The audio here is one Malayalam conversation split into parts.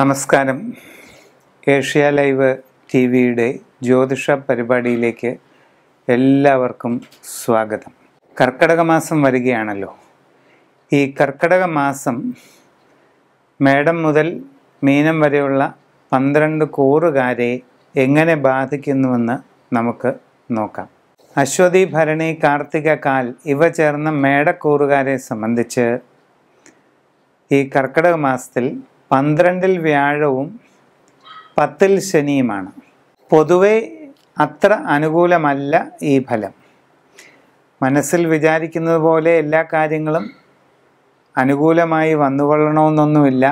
നമസ്കാരം ഏഷ്യ ലൈവ് ടി വിയുടെ ജ്യോതിഷ പരിപാടിയിലേക്ക് എല്ലാവർക്കും സ്വാഗതം കർക്കടക മാസം വരികയാണല്ലോ ഈ കർക്കടക മാസം മേടം മുതൽ മീനം വരെയുള്ള പന്ത്രണ്ട് കൂറുകാരെ എങ്ങനെ ബാധിക്കുന്നുവെന്ന് നമുക്ക് നോക്കാം അശ്വതി ഭരണി കാർത്തിക കാൽ ഇവ ചേർന്ന മേടക്കൂറുകാരെ സംബന്ധിച്ച് ഈ കർക്കടക മാസത്തിൽ പന്ത്രണ്ടിൽ വ്യാഴവും പത്തിൽ ശനിയുമാണ് പൊതുവെ അത്ര അനുകൂലമല്ല ഈ ഫലം മനസ്സിൽ വിചാരിക്കുന്നത് പോലെ എല്ലാ കാര്യങ്ങളും അനുകൂലമായി വന്നുകൊള്ളണമെന്നൊന്നുമില്ല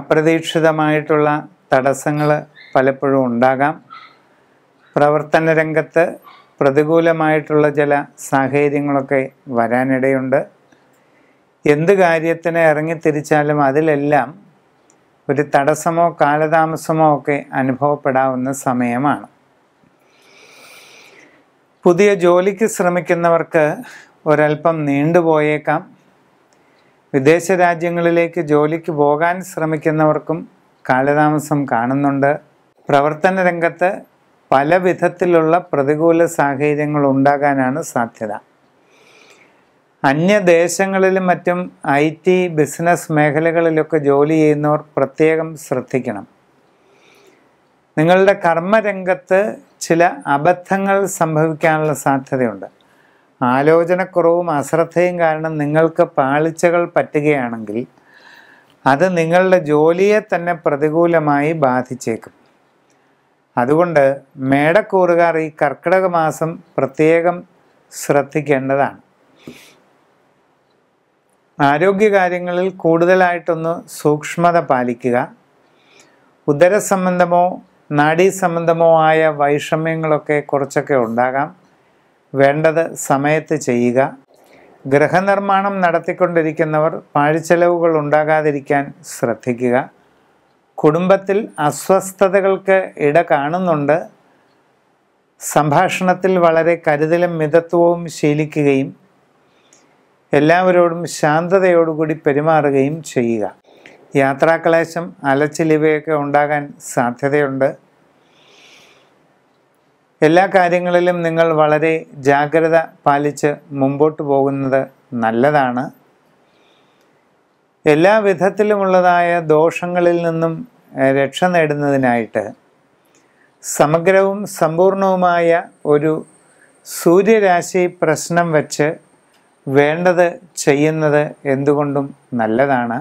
അപ്രതീക്ഷിതമായിട്ടുള്ള തടസ്സങ്ങൾ പലപ്പോഴും ഉണ്ടാകാം പ്രവർത്തന രംഗത്ത് പ്രതികൂലമായിട്ടുള്ള ചില സാഹചര്യങ്ങളൊക്കെ വരാനിടയുണ്ട് എന്ത് കാര്യത്തിന് ഇറങ്ങിത്തിരിച്ചാലും അതിലെല്ലാം ഒരു തടസ്സമോ കാലതാമസമോ ഒക്കെ അനുഭവപ്പെടാവുന്ന സമയമാണ് പുതിയ ജോലിക്ക് ശ്രമിക്കുന്നവർക്ക് ഒരൽപ്പം നീണ്ടുപോയേക്കാം വിദേശ രാജ്യങ്ങളിലേക്ക് ജോലിക്ക് പോകാൻ ശ്രമിക്കുന്നവർക്കും കാലതാമസം കാണുന്നുണ്ട് പ്രവർത്തന രംഗത്ത് പല വിധത്തിലുള്ള പ്രതികൂല സാഹചര്യങ്ങൾ ഉണ്ടാകാനാണ് സാധ്യത അന്യദേശങ്ങളിലും മറ്റും ഐ ടി ബിസിനസ് മേഖലകളിലൊക്കെ ജോലി ചെയ്യുന്നവർ പ്രത്യേകം ശ്രദ്ധിക്കണം നിങ്ങളുടെ കർമ്മരംഗത്ത് ചില അബദ്ധങ്ങൾ സംഭവിക്കാനുള്ള സാധ്യതയുണ്ട് ആലോചനക്കുറവും അശ്രദ്ധയും കാരണം നിങ്ങൾക്ക് പാളിച്ചകൾ പറ്റുകയാണെങ്കിൽ അത് നിങ്ങളുടെ ജോലിയെ തന്നെ പ്രതികൂലമായി ബാധിച്ചേക്കും അതുകൊണ്ട് മേടക്കൂറുകാർ ഈ കർക്കിടക മാസം പ്രത്യേകം ശ്രദ്ധിക്കേണ്ടതാണ് ആരോഗ്യകാര്യങ്ങളിൽ കൂടുതലായിട്ടൊന്ന് സൂക്ഷ്മത പാലിക്കുക ഉദര സംബന്ധമോ നാഡീ സംബന്ധമോ ആയ വൈഷമ്യങ്ങളൊക്കെ കുറച്ചൊക്കെ ഉണ്ടാകാം വേണ്ടത് സമയത്ത് ചെയ്യുക ഗൃഹനിർമ്മാണം നടത്തിക്കൊണ്ടിരിക്കുന്നവർ പാഴ്ചെലവുകൾ ഉണ്ടാകാതിരിക്കാൻ ശ്രദ്ധിക്കുക കുടുംബത്തിൽ അസ്വസ്ഥതകൾക്ക് ഇട കാണുന്നുണ്ട് സംഭാഷണത്തിൽ വളരെ കരുതലും മിതത്വവും ശീലിക്കുകയും എല്ലാവരോടും ശാന്തതയോടുകൂടി പെരുമാറുകയും ചെയ്യുക യാത്രാക്ലേശം അലച്ചിലിവയൊക്കെ ഉണ്ടാകാൻ സാധ്യതയുണ്ട് എല്ലാ കാര്യങ്ങളിലും നിങ്ങൾ വളരെ ജാഗ്രത പാലിച്ച് മുമ്പോട്ട് പോകുന്നത് നല്ലതാണ് എല്ലാ വിധത്തിലുമുള്ളതായ ദോഷങ്ങളിൽ നിന്നും രക്ഷ നേടുന്നതിനായിട്ട് സമഗ്രവും സമ്പൂർണവുമായ ഒരു സൂര്യരാശി പ്രശ്നം വച്ച് വേണ്ടത് ചെയ്യുന്നത് എന്തുകൊണ്ടും നല്ലതാണ്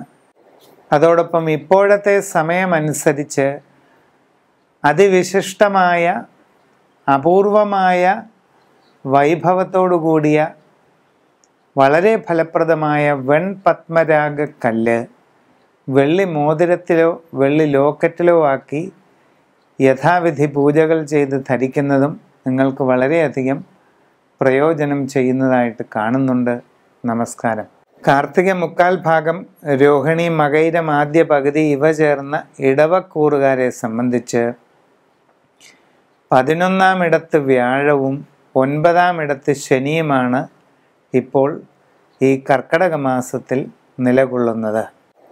അതോടൊപ്പം ഇപ്പോഴത്തെ സമയമനുസരിച്ച് അതിവിശിഷ്ടമായ അപൂർവമായ വൈഭവത്തോടുകൂടിയ വളരെ ഫലപ്രദമായ വെൺപത്മരാഗ കല്ല് വെള്ളി മോതിരത്തിലോ വെള്ളി ലോക്കറ്റിലോ ആക്കി യഥാവിധി പൂജകൾ ചെയ്ത് ധരിക്കുന്നതും നിങ്ങൾക്ക് വളരെയധികം പ്രയോജനം ചെയ്യുന്നതായിട്ട് കാണുന്നുണ്ട് നമസ്കാരം കാർത്തിക മുക്കാൽ ഭാഗം രോഹിണി മകൈരം ആദ്യ പകുതി ഇവ ചേർന്ന ഇടവക്കൂറുകാരെ സംബന്ധിച്ച് പതിനൊന്നാം ഇടത്ത് വ്യാഴവും ഒൻപതാം ഇടത്ത് ശനിയുമാണ് ഇപ്പോൾ ഈ കർക്കടക മാസത്തിൽ നിലകൊള്ളുന്നത്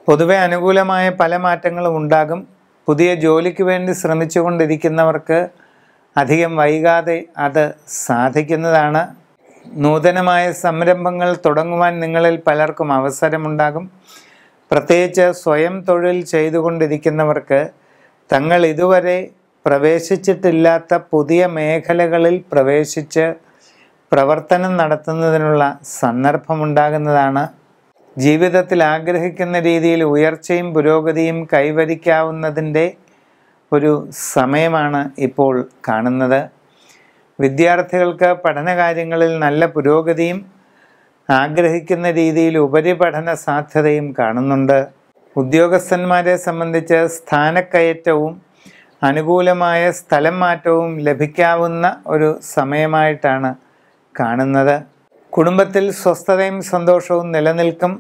പൊതുവെ അനുകൂലമായ പല മാറ്റങ്ങളും ഉണ്ടാകും പുതിയ ജോലിക്ക് വേണ്ടി ശ്രമിച്ചുകൊണ്ടിരിക്കുന്നവർക്ക് അധികം വൈകാതെ അത് സാധിക്കുന്നതാണ് നൂതനമായ സംരംഭങ്ങൾ തുടങ്ങുവാൻ നിങ്ങളിൽ പലർക്കും അവസരമുണ്ടാകും പ്രത്യേകിച്ച് സ്വയം തൊഴിൽ ചെയ്തുകൊണ്ടിരിക്കുന്നവർക്ക് തങ്ങൾ ഇതുവരെ പ്രവേശിച്ചിട്ടില്ലാത്ത പുതിയ മേഖലകളിൽ പ്രവേശിച്ച് പ്രവർത്തനം നടത്തുന്നതിനുള്ള സന്ദർഭമുണ്ടാകുന്നതാണ് ജീവിതത്തിൽ ആഗ്രഹിക്കുന്ന രീതിയിൽ ഉയർച്ചയും പുരോഗതിയും കൈവരിക്കാവുന്നതിൻ്റെ ഒരു സമയമാണ് ഇപ്പോൾ കാണുന്നത് വിദ്യാർത്ഥികൾക്ക് പഠനകാര്യങ്ങളിൽ നല്ല പുരോഗതിയും ആഗ്രഹിക്കുന്ന രീതിയിൽ ഉപരിപഠന സാധ്യതയും കാണുന്നുണ്ട് ഉദ്യോഗസ്ഥന്മാരെ സംബന്ധിച്ച് സ്ഥാനക്കയറ്റവും അനുകൂലമായ സ്ഥലം മാറ്റവും ലഭിക്കാവുന്ന ഒരു സമയമായിട്ടാണ് കാണുന്നത് കുടുംബത്തിൽ സ്വസ്ഥതയും സന്തോഷവും നിലനിൽക്കും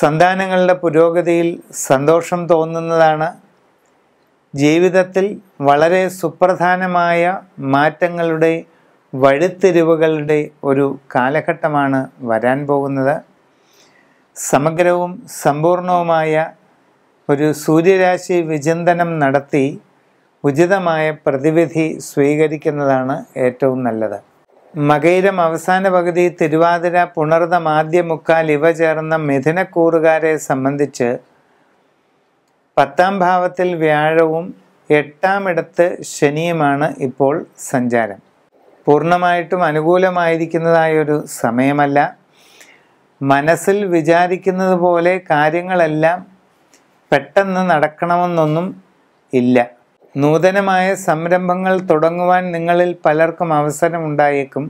സന്താനങ്ങളുടെ പുരോഗതിയിൽ സന്തോഷം തോന്നുന്നതാണ് ജീവിതത്തിൽ വളരെ സുപ്രധാനമായ മാറ്റങ്ങളുടെ വഴിത്തിരിവുകളുടെ ഒരു കാലഘട്ടമാണ് വരാൻ പോകുന്നത് സമഗ്രവും സമ്പൂർണവുമായ ഒരു സൂര്യരാശി വിചിന്തനം നടത്തി ഉചിതമായ പ്രതിവിധി സ്വീകരിക്കുന്നതാണ് ഏറ്റവും നല്ലത് മകൈരം അവസാന പകുതി തിരുവാതിര പുണർതം ആദ്യ ഇവ ചേർന്ന മിഥുനക്കൂറുകാരെ സംബന്ധിച്ച് പത്താം ഭാവത്തിൽ വ്യാഴവും എട്ടാം ഇടത്ത് ശനിയുമാണ് ഇപ്പോൾ സഞ്ചാരം പൂർണ്ണമായിട്ടും അനുകൂലമായിരിക്കുന്നതായൊരു സമയമല്ല മനസ്സിൽ വിചാരിക്കുന്നത് പോലെ കാര്യങ്ങളെല്ലാം പെട്ടെന്ന് നടക്കണമെന്നൊന്നും ഇല്ല നൂതനമായ സംരംഭങ്ങൾ തുടങ്ങുവാൻ നിങ്ങളിൽ പലർക്കും അവസരമുണ്ടായേക്കും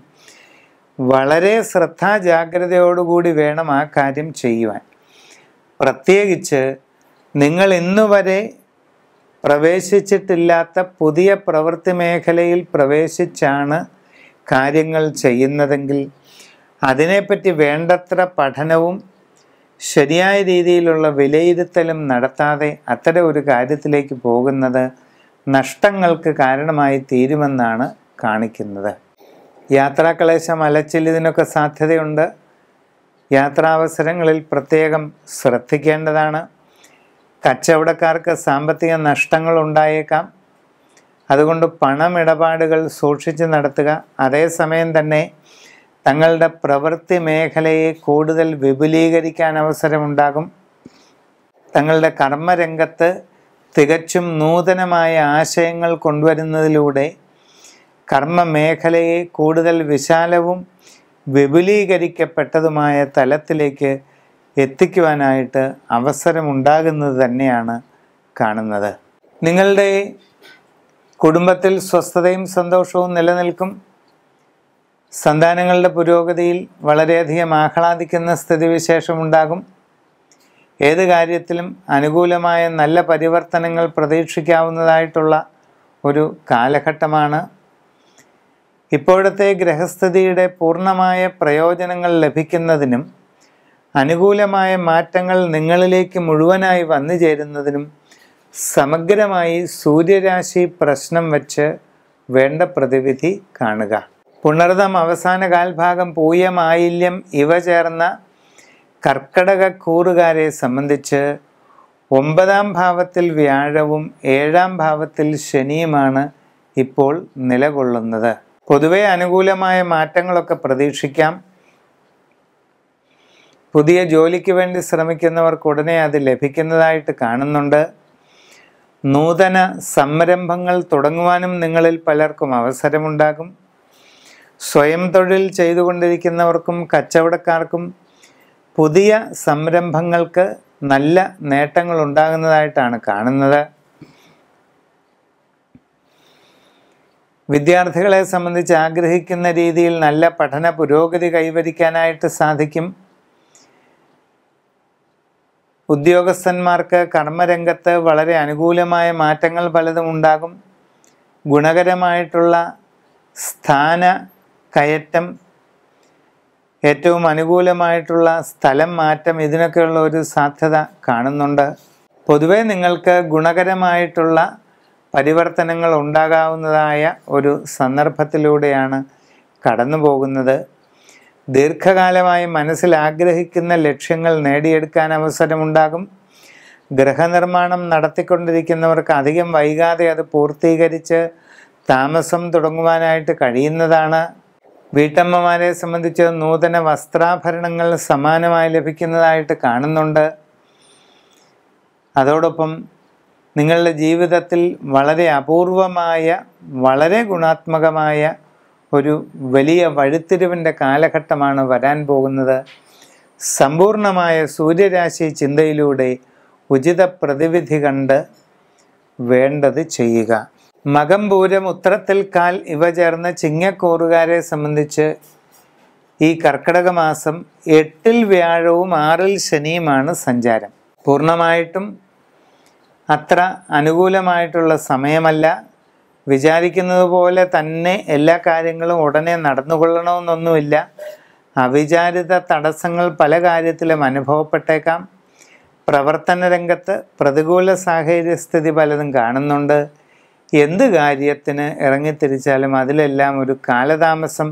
വളരെ ശ്രദ്ധാജാഗ്രതയോടുകൂടി വേണം ആ കാര്യം ചെയ്യുവാൻ പ്രത്യേകിച്ച് നിങ്ങൾ ഇന്നുവരെ പ്രവേശിച്ചിട്ടില്ലാത്ത പുതിയ പ്രവൃത്തി മേഖലയിൽ പ്രവേശിച്ചാണ് കാര്യങ്ങൾ ചെയ്യുന്നതെങ്കിൽ അതിനെപ്പറ്റി വേണ്ടത്ര പഠനവും ശരിയായ രീതിയിലുള്ള വിലയിരുത്തലും നടത്താതെ അത്തരം ഒരു കാര്യത്തിലേക്ക് പോകുന്നത് നഷ്ടങ്ങൾക്ക് കാരണമായി തീരുമെന്നാണ് കാണിക്കുന്നത് യാത്രാക്ലേശം അലച്ചിൽ സാധ്യതയുണ്ട് യാത്രാവസരങ്ങളിൽ പ്രത്യേകം ശ്രദ്ധിക്കേണ്ടതാണ് കച്ചവടക്കാർക്ക് സാമ്പത്തിക നഷ്ടങ്ങൾ ഉണ്ടായേക്കാം അതുകൊണ്ട് പണമിടപാടുകൾ സൂക്ഷിച്ച് നടത്തുക അതേസമയം തന്നെ തങ്ങളുടെ പ്രവൃത്തി മേഖലയെ കൂടുതൽ വിപുലീകരിക്കാൻ അവസരമുണ്ടാകും തങ്ങളുടെ കർമ്മരംഗത്ത് തികച്ചും നൂതനമായ ആശയങ്ങൾ കൊണ്ടുവരുന്നതിലൂടെ കർമ്മ മേഖലയെ കൂടുതൽ വിശാലവും വിപുലീകരിക്കപ്പെട്ടതുമായ തലത്തിലേക്ക് എത്തിക്കുവാനായിട്ട് അവസരമുണ്ടാകുന്നത് തന്നെയാണ് കാണുന്നത് നിങ്ങളുടെ കുടുംബത്തിൽ സ്വസ്ഥതയും സന്തോഷവും നിലനിൽക്കും സന്താനങ്ങളുടെ പുരോഗതിയിൽ വളരെയധികം ആഹ്ലാദിക്കുന്ന സ്ഥിതിവിശേഷമുണ്ടാകും ഏത് കാര്യത്തിലും അനുകൂലമായ നല്ല പരിവർത്തനങ്ങൾ പ്രതീക്ഷിക്കാവുന്നതായിട്ടുള്ള ഒരു കാലഘട്ടമാണ് ഇപ്പോഴത്തെ ഗ്രഹസ്ഥിതിയുടെ പൂർണ്ണമായ പ്രയോജനങ്ങൾ ലഭിക്കുന്നതിനും അനുകൂലമായ മാറ്റങ്ങൾ നിങ്ങളിലേക്ക് മുഴുവനായി വന്നു ചേരുന്നതിനും സമഗ്രമായി സൂര്യരാശി പ്രശ്നം വച്ച് വേണ്ട പ്രതിവിധി കാണുക പുണർതം അവസാന കാൽഭാഗം പൂയമായില്യം ഇവ ചേർന്ന കർക്കടക കൂറുകാരെ സംബന്ധിച്ച് ഒമ്പതാം ഭാവത്തിൽ വ്യാഴവും ഏഴാം ഭാവത്തിൽ ശനിയുമാണ് ഇപ്പോൾ നിലകൊള്ളുന്നത് പൊതുവെ അനുകൂലമായ മാറ്റങ്ങളൊക്കെ പ്രതീക്ഷിക്കാം പുതിയ ജോലിക്ക് വേണ്ടി ശ്രമിക്കുന്നവർക്ക് ഉടനെ അത് ലഭിക്കുന്നതായിട്ട് കാണുന്നുണ്ട് നൂതന സംരംഭങ്ങൾ തുടങ്ങുവാനും നിങ്ങളിൽ പലർക്കും അവസരമുണ്ടാകും സ്വയം തൊഴിൽ ചെയ്തുകൊണ്ടിരിക്കുന്നവർക്കും കച്ചവടക്കാർക്കും പുതിയ സംരംഭങ്ങൾക്ക് നല്ല നേട്ടങ്ങൾ ഉണ്ടാകുന്നതായിട്ടാണ് കാണുന്നത് വിദ്യാർത്ഥികളെ സംബന്ധിച്ച് ആഗ്രഹിക്കുന്ന രീതിയിൽ നല്ല പഠന പുരോഗതി കൈവരിക്കാനായിട്ട് സാധിക്കും ഉദ്യോഗസ്ഥന്മാർക്ക് കർമ്മരംഗത്ത് വളരെ അനുകൂലമായ മാറ്റങ്ങൾ പലതും ഉണ്ടാകും ഗുണകരമായിട്ടുള്ള സ്ഥാന കയറ്റം ഏറ്റവും അനുകൂലമായിട്ടുള്ള സ്ഥലം മാറ്റം ഇതിനൊക്കെയുള്ള ഒരു സാധ്യത കാണുന്നുണ്ട് പൊതുവെ നിങ്ങൾക്ക് ഗുണകരമായിട്ടുള്ള പരിവർത്തനങ്ങൾ ഉണ്ടാകാവുന്നതായ ഒരു സന്ദർഭത്തിലൂടെയാണ് കടന്നു പോകുന്നത് ദീർഘകാലമായി മനസ്സിൽ ആഗ്രഹിക്കുന്ന ലക്ഷ്യങ്ങൾ നേടിയെടുക്കാൻ അവസരമുണ്ടാകും ഗൃഹനിർമ്മാണം നടത്തിക്കൊണ്ടിരിക്കുന്നവർക്ക് അധികം വൈകാതെ അത് പൂർത്തീകരിച്ച് താമസം തുടങ്ങുവാനായിട്ട് കഴിയുന്നതാണ് വീട്ടമ്മമാരെ സംബന്ധിച്ച് നൂതന വസ്ത്രാഭരണങ്ങൾ സമാനമായി ലഭിക്കുന്നതായിട്ട് കാണുന്നുണ്ട് അതോടൊപ്പം നിങ്ങളുടെ ജീവിതത്തിൽ വളരെ അപൂർവമായ വളരെ ഗുണാത്മകമായ ഒരു വലിയ വഴിത്തിരിവിൻ്റെ കാലഘട്ടമാണ് വരാൻ പോകുന്നത് സമ്പൂർണമായ സൂര്യരാശി ചിന്തയിലൂടെ ഉചിത പ്രതിവിധി കണ്ട് വേണ്ടത് ചെയ്യുക മകം പൂരം കാൽ ഇവ ചേർന്ന ചിങ്ങക്കൂറുകാരെ സംബന്ധിച്ച് ഈ കർക്കിടക മാസം എട്ടിൽ വ്യാഴവും ആറിൽ ശനിയുമാണ് സഞ്ചാരം പൂർണ്ണമായിട്ടും അത്ര അനുകൂലമായിട്ടുള്ള സമയമല്ല വിചാരിക്കുന്നത് പോലെ തന്നെ എല്ലാ കാര്യങ്ങളും ഉടനെ നടന്നുകൊള്ളണമെന്നൊന്നുമില്ല അവിചാരിത തടസ്സങ്ങൾ പല കാര്യത്തിലും അനുഭവപ്പെട്ടേക്കാം പ്രവർത്തന രംഗത്ത് പ്രതികൂല സ്ഥിതി പലതും കാണുന്നുണ്ട് എന്ത് കാര്യത്തിന് ഇറങ്ങിത്തിരിച്ചാലും അതിലെല്ലാം ഒരു കാലതാമസം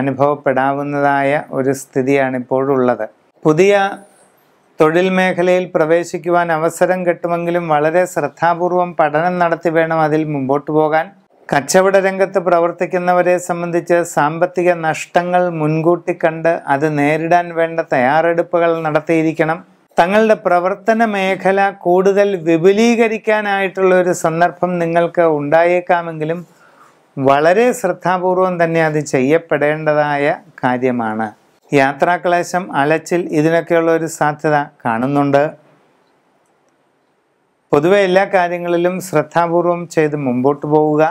അനുഭവപ്പെടാവുന്നതായ ഒരു സ്ഥിതിയാണ് ഇപ്പോഴുള്ളത് പുതിയ തൊഴിൽ മേഖലയിൽ പ്രവേശിക്കുവാൻ അവസരം കിട്ടുമെങ്കിലും വളരെ ശ്രദ്ധാപൂർവം പഠനം നടത്തി വേണം അതിൽ മുമ്പോട്ട് പോകാൻ കച്ചവട രംഗത്ത് പ്രവർത്തിക്കുന്നവരെ സംബന്ധിച്ച് സാമ്പത്തിക നഷ്ടങ്ങൾ മുൻകൂട്ടി കണ്ട് അത് നേരിടാൻ വേണ്ട തയ്യാറെടുപ്പുകൾ നടത്തിയിരിക്കണം തങ്ങളുടെ പ്രവർത്തന മേഖല കൂടുതൽ വിപുലീകരിക്കാനായിട്ടുള്ള ഒരു സന്ദർഭം നിങ്ങൾക്ക് ഉണ്ടായേക്കാമെങ്കിലും വളരെ ശ്രദ്ധാപൂർവം തന്നെ അത് ചെയ്യപ്പെടേണ്ടതായ കാര്യമാണ് യാത്രാക്ലേശം അലച്ചിൽ ഇതിനൊക്കെയുള്ള ഒരു സാധ്യത കാണുന്നുണ്ട് പൊതുവെ എല്ലാ കാര്യങ്ങളിലും ശ്രദ്ധാപൂർവം ചെയ്ത് മുമ്പോട്ട് പോവുക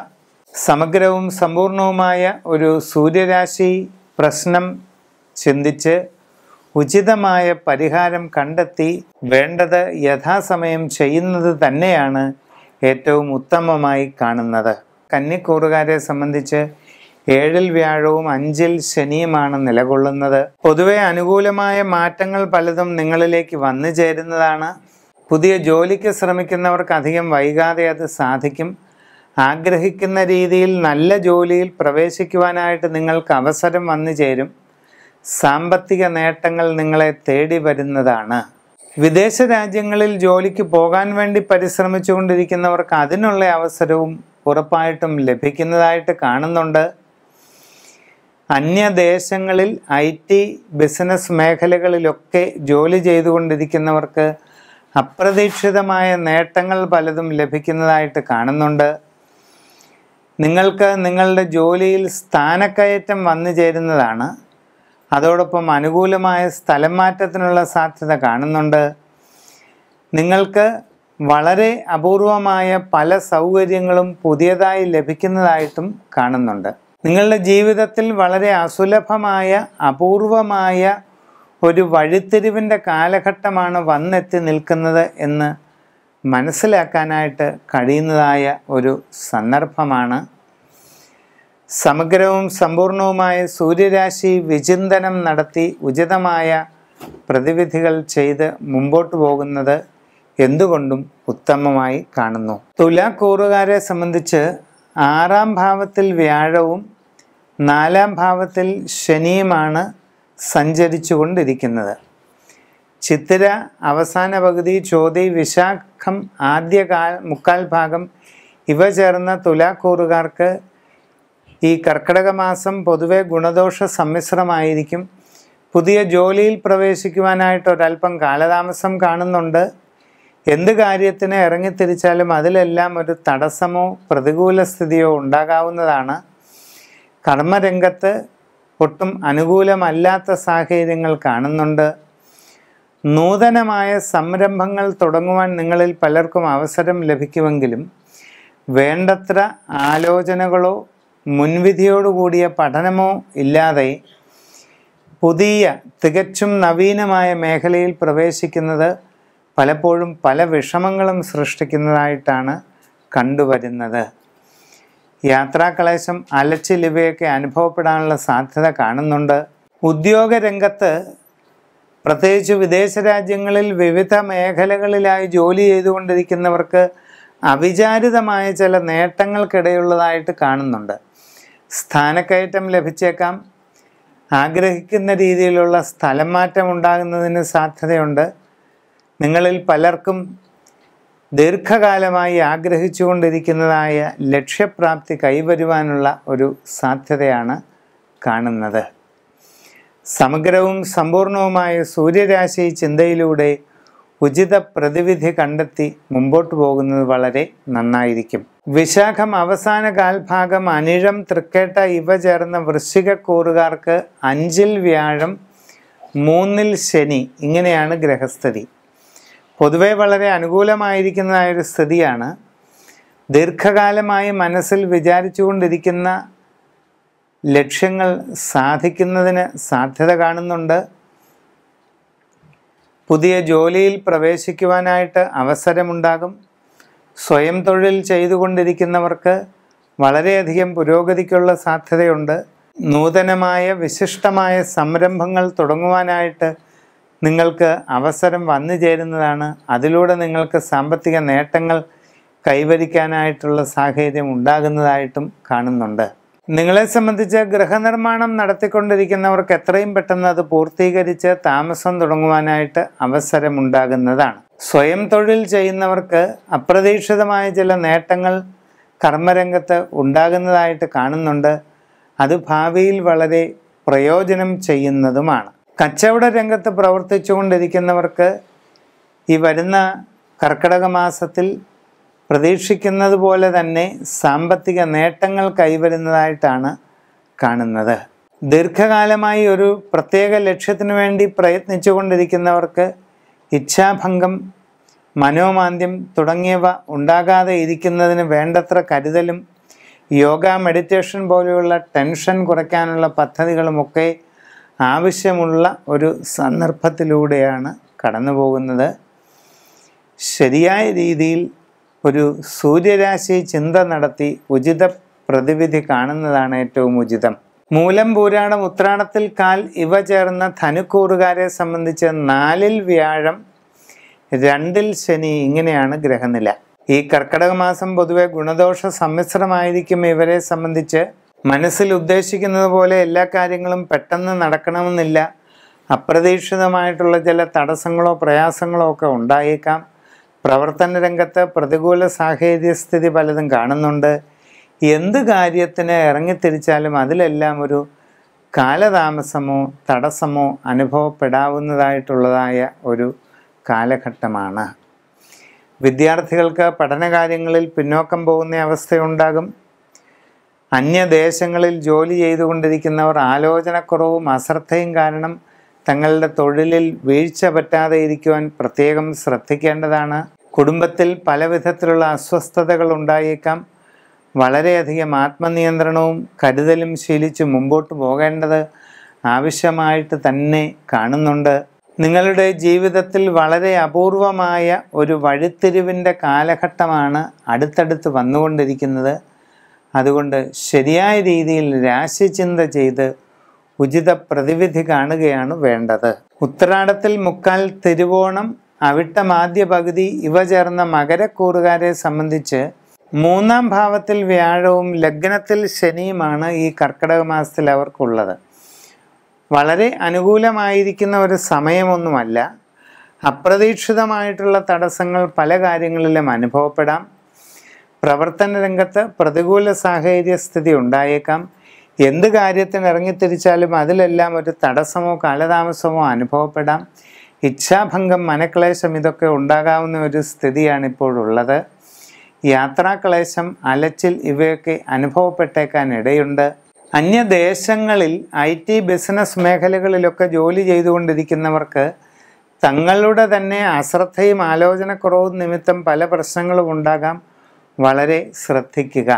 സമഗ്രവും സമ്പൂർണവുമായ ഒരു സൂര്യരാശി പ്രശ്നം ചിന്തിച്ച് ഉചിതമായ പരിഹാരം കണ്ടെത്തി വേണ്ടത് യഥാസമയം ചെയ്യുന്നത് തന്നെയാണ് ഏറ്റവും ഉത്തമമായി കാണുന്നത് കന്നിക്കൂറുകാരെ സംബന്ധിച്ച് ഏഴിൽ വ്യാഴവും അഞ്ചിൽ ശനിയുമാണ് നിലകൊള്ളുന്നത് പൊതുവെ അനുകൂലമായ മാറ്റങ്ങൾ പലതും നിങ്ങളിലേക്ക് വന്നു ചേരുന്നതാണ് പുതിയ ജോലിക്ക് ശ്രമിക്കുന്നവർക്ക് അധികം വൈകാതെ അത് സാധിക്കും ആഗ്രഹിക്കുന്ന രീതിയിൽ നല്ല ജോലിയിൽ പ്രവേശിക്കുവാനായിട്ട് നിങ്ങൾക്ക് അവസരം വന്നു ചേരും സാമ്പത്തിക നേട്ടങ്ങൾ നിങ്ങളെ തേടി വരുന്നതാണ് വിദേശ രാജ്യങ്ങളിൽ ജോലിക്ക് പോകാൻ വേണ്ടി പരിശ്രമിച്ചുകൊണ്ടിരിക്കുന്നവർക്ക് അതിനുള്ള അവസരവും ഉറപ്പായിട്ടും ലഭിക്കുന്നതായിട്ട് കാണുന്നുണ്ട് അന്യദേശങ്ങളിൽ ഐ ടി ബിസിനസ് മേഖലകളിലൊക്കെ ജോലി ചെയ്തുകൊണ്ടിരിക്കുന്നവർക്ക് അപ്രതീക്ഷിതമായ നേട്ടങ്ങൾ പലതും ലഭിക്കുന്നതായിട്ട് കാണുന്നുണ്ട് നിങ്ങൾക്ക് നിങ്ങളുടെ ജോലിയിൽ സ്ഥാനക്കയറ്റം വന്നു ചേരുന്നതാണ് അതോടൊപ്പം അനുകൂലമായ സ്ഥലം മാറ്റത്തിനുള്ള സാധ്യത കാണുന്നുണ്ട് നിങ്ങൾക്ക് വളരെ അപൂർവമായ പല സൗകര്യങ്ങളും പുതിയതായി ലഭിക്കുന്നതായിട്ടും കാണുന്നുണ്ട് നിങ്ങളുടെ ജീവിതത്തിൽ വളരെ അസുലഭമായ അപൂർവമായ ഒരു വഴിത്തിരിവിൻ്റെ കാലഘട്ടമാണ് വന്നെത്തി നിൽക്കുന്നത് എന്ന് മനസ്സിലാക്കാനായിട്ട് കഴിയുന്നതായ ഒരു സന്ദർഭമാണ് സമഗ്രവും സമ്പൂർണവുമായ സൂര്യരാശി വിചിന്തനം നടത്തി ഉചിതമായ പ്രതിവിധികൾ ചെയ്ത് മുമ്പോട്ട് പോകുന്നത് എന്തുകൊണ്ടും ഉത്തമമായി കാണുന്നു തുലാക്കൂറുകാരെ സംബന്ധിച്ച് ആറാം ഭാവത്തിൽ വ്യാഴവും നാലാം ഭാവത്തിൽ ശനിയുമാണ് സഞ്ചരിച്ചു കൊണ്ടിരിക്കുന്നത് ചിത്തിര അവസാന പകുതി ചോതി വിശാഖം ആദ്യ കാൽ മുക്കാൽ ഭാഗം ഇവ ചേർന്ന തുലാക്കൂറുകാർക്ക് ഈ കർക്കിടക മാസം പൊതുവെ ഗുണദോഷ സമ്മിശ്രമായിരിക്കും പുതിയ ജോലിയിൽ പ്രവേശിക്കുവാനായിട്ട് ഒരല്പം കാലതാമസം കാണുന്നുണ്ട് എന്ത് കാര്യത്തിന് ഇറങ്ങിത്തിരിച്ചാലും അതിലെല്ലാം ഒരു തടസ്സമോ പ്രതികൂല സ്ഥിതിയോ ഉണ്ടാകാവുന്നതാണ് കർമ്മരംഗത്ത് ഒട്ടും അനുകൂലമല്ലാത്ത സാഹചര്യങ്ങൾ കാണുന്നുണ്ട് നൂതനമായ സംരംഭങ്ങൾ തുടങ്ങുവാൻ നിങ്ങളിൽ പലർക്കും അവസരം ലഭിക്കുമെങ്കിലും വേണ്ടത്ര ആലോചനകളോ മുൻവിധിയോടുകൂടിയ പഠനമോ ഇല്ലാതെ പുതിയ തികച്ചും നവീനമായ മേഖലയിൽ പ്രവേശിക്കുന്നത് പലപ്പോഴും പല വിഷമങ്ങളും സൃഷ്ടിക്കുന്നതായിട്ടാണ് കണ്ടുവരുന്നത് യാത്രാക്ലേശം അലച്ചിലിവയൊക്കെ അനുഭവപ്പെടാനുള്ള സാധ്യത കാണുന്നുണ്ട് ഉദ്യോഗ രംഗത്ത് പ്രത്യേകിച്ച് വിദേശ രാജ്യങ്ങളിൽ വിവിധ മേഖലകളിലായി ജോലി ചെയ്തുകൊണ്ടിരിക്കുന്നവർക്ക് അവിചാരിതമായ ചില നേട്ടങ്ങൾക്കിടയുള്ളതായിട്ട് കാണുന്നുണ്ട് സ്ഥാനക്കയറ്റം ലഭിച്ചേക്കാം ആഗ്രഹിക്കുന്ന രീതിയിലുള്ള സ്ഥലം മാറ്റം ഉണ്ടാകുന്നതിന് സാധ്യതയുണ്ട് നിങ്ങളിൽ പലർക്കും ദീർഘകാലമായി ആഗ്രഹിച്ചുകൊണ്ടിരിക്കുന്നതായ ലക്ഷ്യപ്രാപ്തി കൈവരുവാനുള്ള ഒരു സാധ്യതയാണ് കാണുന്നത് സമഗ്രവും സമ്പൂർണവുമായ സൂര്യരാശി ചിന്തയിലൂടെ ഉചിത പ്രതിവിധി കണ്ടെത്തി മുമ്പോട്ട് പോകുന്നത് വളരെ നന്നായിരിക്കും വിശാഖം അവസാന കാൽഭാഗം അനിഴം തൃക്കേട്ട ഇവ ചേർന്ന വൃശ്ചികക്കൂറുകാർക്ക് അഞ്ചിൽ വ്യാഴം മൂന്നിൽ ശനി ഇങ്ങനെയാണ് ഗ്രഹസ്ഥിതി പൊതുവെ വളരെ അനുകൂലമായിരിക്കുന്നതായൊരു സ്ഥിതിയാണ് ദീർഘകാലമായി മനസ്സിൽ വിചാരിച്ചുകൊണ്ടിരിക്കുന്ന ലക്ഷ്യങ്ങൾ സാധിക്കുന്നതിന് സാധ്യത കാണുന്നുണ്ട് പുതിയ ജോലിയിൽ പ്രവേശിക്കുവാനായിട്ട് അവസരമുണ്ടാകും സ്വയം തൊഴിൽ ചെയ്തുകൊണ്ടിരിക്കുന്നവർക്ക് വളരെയധികം പുരോഗതിക്കുള്ള സാധ്യതയുണ്ട് നൂതനമായ വിശിഷ്ടമായ സംരംഭങ്ങൾ തുടങ്ങുവാനായിട്ട് നിങ്ങൾക്ക് അവസരം വന്നു ചേരുന്നതാണ് അതിലൂടെ നിങ്ങൾക്ക് സാമ്പത്തിക നേട്ടങ്ങൾ കൈവരിക്കാനായിട്ടുള്ള സാഹചര്യം ഉണ്ടാകുന്നതായിട്ടും കാണുന്നുണ്ട് നിങ്ങളെ സംബന്ധിച്ച് ഗൃഹനിർമ്മാണം നടത്തിക്കൊണ്ടിരിക്കുന്നവർക്ക് എത്രയും പെട്ടെന്ന് അത് പൂർത്തീകരിച്ച് താമസം തുടങ്ങുവാനായിട്ട് അവസരമുണ്ടാകുന്നതാണ് സ്വയം തൊഴിൽ ചെയ്യുന്നവർക്ക് അപ്രതീക്ഷിതമായ ചില നേട്ടങ്ങൾ കർമ്മരംഗത്ത് ഉണ്ടാകുന്നതായിട്ട് കാണുന്നുണ്ട് അത് ഭാവിയിൽ വളരെ പ്രയോജനം ചെയ്യുന്നതുമാണ് കച്ചവട രംഗത്ത് പ്രവർത്തിച്ചുകൊണ്ടിരിക്കുന്നവർക്ക് ഈ വരുന്ന കർക്കിടക മാസത്തിൽ പ്രതീക്ഷിക്കുന്നത് പോലെ തന്നെ സാമ്പത്തിക നേട്ടങ്ങൾ കൈവരുന്നതായിട്ടാണ് കാണുന്നത് ദീർഘകാലമായി ഒരു പ്രത്യേക ലക്ഷ്യത്തിനു വേണ്ടി പ്രയത്നിച്ചു കൊണ്ടിരിക്കുന്നവർക്ക് ഇച്ഛാഭംഗം മനോമാന്ദ്യം തുടങ്ങിയവ ഉണ്ടാകാതെ ഇരിക്കുന്നതിന് വേണ്ടത്ര കരുതലും യോഗ മെഡിറ്റേഷൻ പോലെയുള്ള ടെൻഷൻ കുറയ്ക്കാനുള്ള പദ്ധതികളുമൊക്കെ ആവശ്യമുള്ള ഒരു സന്ദർഭത്തിലൂടെയാണ് കടന്നു പോകുന്നത് ശരിയായ രീതിയിൽ ഒരു സൂര്യരാശി ചിന്ത നടത്തി ഉചിത പ്രതിവിധി കാണുന്നതാണ് ഏറ്റവും ഉചിതം മൂലം പൂരാണം ഉത്രാണത്തിൽ കാൽ ഇവ ചേർന്ന ധനുക്കൂറുകാരെ സംബന്ധിച്ച് നാലിൽ വ്യാഴം രണ്ടിൽ ശനി ഇങ്ങനെയാണ് ഗ്രഹനില ഈ കർക്കടക മാസം പൊതുവെ ഗുണദോഷ സമ്മിശ്രമായിരിക്കും ഇവരെ സംബന്ധിച്ച് മനസ്സിൽ ഉദ്ദേശിക്കുന്നത് പോലെ എല്ലാ കാര്യങ്ങളും പെട്ടെന്ന് നടക്കണമെന്നില്ല അപ്രതീക്ഷിതമായിട്ടുള്ള ചില തടസ്സങ്ങളോ പ്രയാസങ്ങളോ ഒക്കെ ഉണ്ടായേക്കാം പ്രവർത്തന രംഗത്ത് പ്രതികൂല സാഹചര്യസ്ഥിതി പലതും കാണുന്നുണ്ട് എന്ത് കാര്യത്തിന് ഇറങ്ങിത്തിരിച്ചാലും അതിലെല്ലാം ഒരു കാലതാമസമോ തടസ്സമോ അനുഭവപ്പെടാവുന്നതായിട്ടുള്ളതായ ഒരു കാലഘട്ടമാണ് വിദ്യാർത്ഥികൾക്ക് പഠനകാര്യങ്ങളിൽ പിന്നോക്കം പോകുന്ന അവസ്ഥയുണ്ടാകും അന്യദേശങ്ങളിൽ ജോലി ചെയ്തുകൊണ്ടിരിക്കുന്നവർ ആലോചനക്കുറവും അശ്രദ്ധയും കാരണം തങ്ങളുടെ തൊഴിലിൽ വീഴ്ച പറ്റാതെ ഇരിക്കുവാൻ പ്രത്യേകം ശ്രദ്ധിക്കേണ്ടതാണ് കുടുംബത്തിൽ പലവിധത്തിലുള്ള അസ്വസ്ഥതകൾ ഉണ്ടായേക്കാം വളരെയധികം ആത്മനിയന്ത്രണവും കരുതലും ശീലിച്ച് മുമ്പോട്ട് പോകേണ്ടത് ആവശ്യമായിട്ട് തന്നെ കാണുന്നുണ്ട് നിങ്ങളുടെ ജീവിതത്തിൽ വളരെ അപൂർവമായ ഒരു വഴിത്തിരിവിൻ്റെ കാലഘട്ടമാണ് അടുത്തടുത്ത് വന്നുകൊണ്ടിരിക്കുന്നത് അതുകൊണ്ട് ശരിയായ രീതിയിൽ രാശിചിന്ത ചെയ്ത് ഉചിത പ്രതിവിധി കാണുകയാണ് വേണ്ടത് ഉത്രാടത്തിൽ മുക്കാൽ തിരുവോണം അവിട്ടമാദ്യ പകുതി ഇവ ചേർന്ന മകരക്കൂറുകാരെ സംബന്ധിച്ച് മൂന്നാം ഭാവത്തിൽ വ്യാഴവും ലഗ്നത്തിൽ ശനിയുമാണ് ഈ കർക്കിടക മാസത്തിൽ അവർക്കുള്ളത് വളരെ അനുകൂലമായിരിക്കുന്ന ഒരു സമയമൊന്നുമല്ല അപ്രതീക്ഷിതമായിട്ടുള്ള തടസ്സങ്ങൾ പല കാര്യങ്ങളിലും അനുഭവപ്പെടാം പ്രവർത്തന രംഗത്ത് പ്രതികൂല സാഹചര്യ സ്ഥിതി ഉണ്ടായേക്കാം എന്ത് കാര്യത്തിന് ഇറങ്ങിത്തിരിച്ചാലും അതിലെല്ലാം ഒരു തടസ്സമോ കാലതാമസമോ അനുഭവപ്പെടാം ഇച്ഛാഭംഗം മനക്ലേശം ഇതൊക്കെ ഉണ്ടാകാവുന്ന ഒരു സ്ഥിതിയാണ് ഇപ്പോഴുള്ളത് യാത്രാക്ലേശം അലച്ചിൽ ഇവയൊക്കെ അനുഭവപ്പെട്ടേക്കാൻ ഇടയുണ്ട് അന്യദേശങ്ങളിൽ ഐ ടി ബിസിനസ് മേഖലകളിലൊക്കെ ജോലി ചെയ്തുകൊണ്ടിരിക്കുന്നവർക്ക് തങ്ങളുടെ തന്നെ അശ്രദ്ധയും ആലോചനക്കുറവും നിമിത്തം പല പ്രശ്നങ്ങളും ഉണ്ടാകാം വളരെ ശ്രദ്ധിക്കുക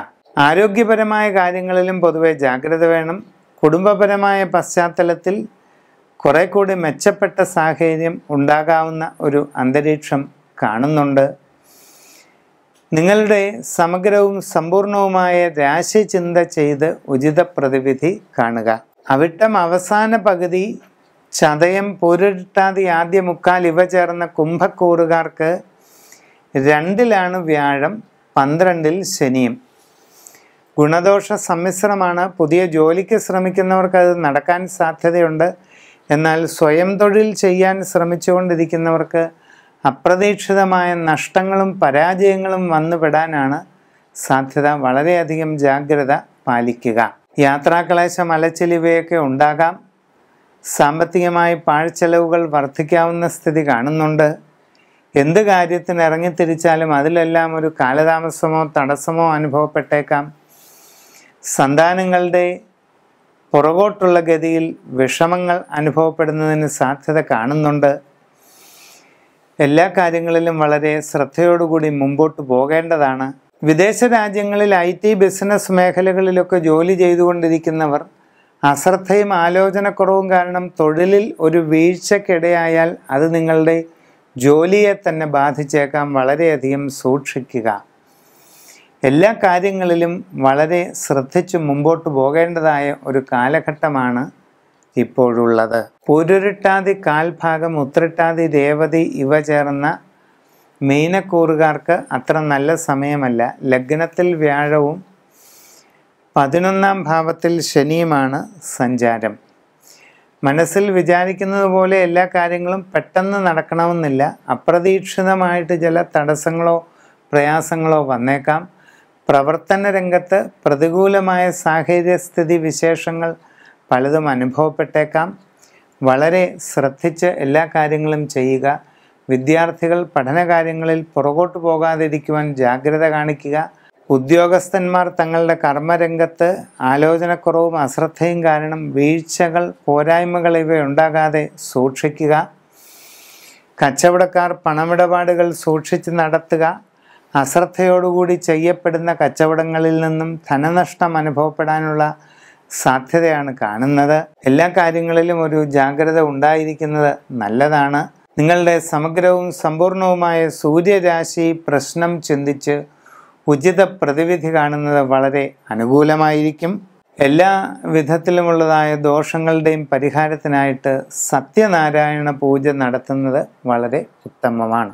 ആരോഗ്യപരമായ കാര്യങ്ങളിലും പൊതുവെ ജാഗ്രത വേണം കുടുംബപരമായ പശ്ചാത്തലത്തിൽ കുറെ കൂടി മെച്ചപ്പെട്ട സാഹചര്യം ഉണ്ടാകാവുന്ന ഒരു അന്തരീക്ഷം കാണുന്നുണ്ട് നിങ്ങളുടെ സമഗ്രവും സമ്പൂർണവുമായ രാശിചിന്ത ചെയ്ത് ഉചിത പ്രതിവിധി കാണുക അവിട്ടം അവസാന പകുതി ചതയം പൂരിട്ടാതി ആദ്യ മുക്കാൽ ഇവ ചേർന്ന കുംഭക്കൂറുകാർക്ക് രണ്ടിലാണ് വ്യാഴം പന്ത്രണ്ടിൽ ശനിയും ഗുണദോഷ സമ്മിശ്രമാണ് പുതിയ ജോലിക്ക് ശ്രമിക്കുന്നവർക്ക് അത് നടക്കാൻ സാധ്യതയുണ്ട് എന്നാൽ സ്വയം തൊഴിൽ ചെയ്യാൻ ശ്രമിച്ചുകൊണ്ടിരിക്കുന്നവർക്ക് അപ്രതീക്ഷിതമായ നഷ്ടങ്ങളും പരാജയങ്ങളും വന്നുപെടാനാണ് സാധ്യത വളരെയധികം ജാഗ്രത പാലിക്കുക യാത്രാക്ലേശം അലച്ചിലിവയൊക്കെ ഉണ്ടാകാം സാമ്പത്തികമായി പാഴ്ചെലവുകൾ വർദ്ധിക്കാവുന്ന സ്ഥിതി കാണുന്നുണ്ട് എന്ത് കാര്യത്തിന് ഇറങ്ങിത്തിരിച്ചാലും അതിലെല്ലാം ഒരു കാലതാമസമോ തടസ്സമോ അനുഭവപ്പെട്ടേക്കാം സന്താനങ്ങളുടെ പുറകോട്ടുള്ള ഗതിയിൽ വിഷമങ്ങൾ അനുഭവപ്പെടുന്നതിന് സാധ്യത കാണുന്നുണ്ട് എല്ലാ കാര്യങ്ങളിലും വളരെ ശ്രദ്ധയോടുകൂടി മുമ്പോട്ട് പോകേണ്ടതാണ് വിദേശ രാജ്യങ്ങളിൽ ഐ ടി ബിസിനസ് മേഖലകളിലൊക്കെ ജോലി ചെയ്തുകൊണ്ടിരിക്കുന്നവർ അശ്രദ്ധയും ആലോചനക്കുറവും കാരണം തൊഴിലിൽ ഒരു വീഴ്ചക്കിടയായാൽ അത് നിങ്ങളുടെ ജോലിയെ തന്നെ ബാധിച്ചേക്കാം വളരെയധികം സൂക്ഷിക്കുക എല്ലാ കാര്യങ്ങളിലും വളരെ ശ്രദ്ധിച്ച് മുമ്പോട്ട് പോകേണ്ടതായ ഒരു കാലഘട്ടമാണ് ഇപ്പോഴുള്ളത് പൂരുരുട്ടാതി കാൽഭാഗം ഉത്രട്ടാതി രേവതി ഇവ ചേർന്ന മീനക്കൂറുകാർക്ക് അത്ര നല്ല സമയമല്ല ലഗ്നത്തിൽ വ്യാഴവും പതിനൊന്നാം ഭാവത്തിൽ ശനിയുമാണ് സഞ്ചാരം മനസ്സിൽ വിചാരിക്കുന്നത് പോലെ എല്ലാ കാര്യങ്ങളും പെട്ടെന്ന് നടക്കണമെന്നില്ല അപ്രതീക്ഷിതമായിട്ട് ചില തടസ്സങ്ങളോ പ്രയാസങ്ങളോ വന്നേക്കാം പ്രവർത്തന രംഗത്ത് പ്രതികൂലമായ സാഹചര്യസ്ഥിതി വിശേഷങ്ങൾ പലതും അനുഭവപ്പെട്ടേക്കാം വളരെ ശ്രദ്ധിച്ച് എല്ലാ കാര്യങ്ങളും ചെയ്യുക വിദ്യാർത്ഥികൾ പഠനകാര്യങ്ങളിൽ പുറകോട്ട് പോകാതിരിക്കുവാൻ ജാഗ്രത കാണിക്കുക ഉദ്യോഗസ്ഥന്മാർ തങ്ങളുടെ കർമ്മരംഗത്ത് ആലോചനക്കുറവും അശ്രദ്ധയും കാരണം വീഴ്ചകൾ പോരായ്മകൾ ഇവയുണ്ടാകാതെ സൂക്ഷിക്കുക കച്ചവടക്കാർ പണമിടപാടുകൾ സൂക്ഷിച്ച് നടത്തുക അശ്രദ്ധയോടുകൂടി ചെയ്യപ്പെടുന്ന കച്ചവടങ്ങളിൽ നിന്നും ധനനഷ്ടം അനുഭവപ്പെടാനുള്ള സാധ്യതയാണ് കാണുന്നത് എല്ലാ കാര്യങ്ങളിലും ഒരു ജാഗ്രത ഉണ്ടായിരിക്കുന്നത് നല്ലതാണ് നിങ്ങളുടെ സമഗ്രവും സമ്പൂർണവുമായ സൂര്യരാശി പ്രശ്നം ചിന്തിച്ച് ഉചിത പ്രതിവിധി കാണുന്നത് വളരെ അനുകൂലമായിരിക്കും എല്ലാ വിധത്തിലുമുള്ളതായ ദോഷങ്ങളുടെയും പരിഹാരത്തിനായിട്ട് സത്യനാരായണ പൂജ നടത്തുന്നത് വളരെ ഉത്തമമാണ്